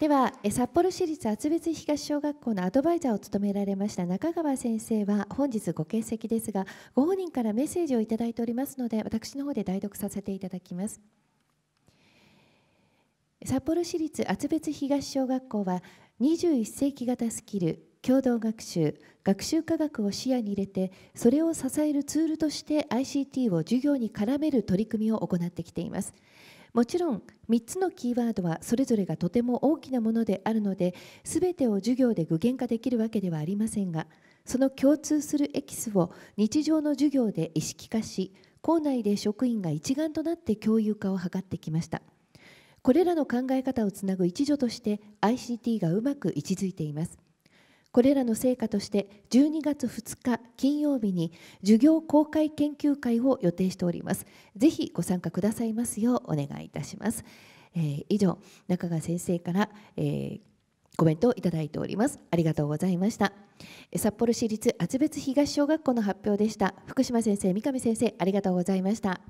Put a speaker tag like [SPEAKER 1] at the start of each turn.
[SPEAKER 1] では札幌市立厚別東小学校のアドバイザーを務められました中川先生は本日ご欠席ですがご本人からメッセージをいただいておりますので私の方で代読させていただきます札幌市立厚別東小学校は21世紀型スキル共同学習学習科学を視野に入れてそれを支えるツールとして ICT を授業に絡める取り組みを行ってきていますもちろん3つのキーワードはそれぞれがとても大きなものであるので全てを授業で具現化できるわけではありませんがその共通するエキスを日常の授業で意識化し校内で職員が一丸となって共有化を図ってきましたこれらの考え方をつなぐ一助として ICT がうまく位置づいていますこれらの成果として12月2日金曜日に授業公開研究会を予定しておりますぜひご参加くださいますようお願いいたします、えー、以上中川先生から、えー、コメントをいただいておりますありがとうございました札幌市立厚別東小学校の発表でした福島先生三上先生ありがとうございました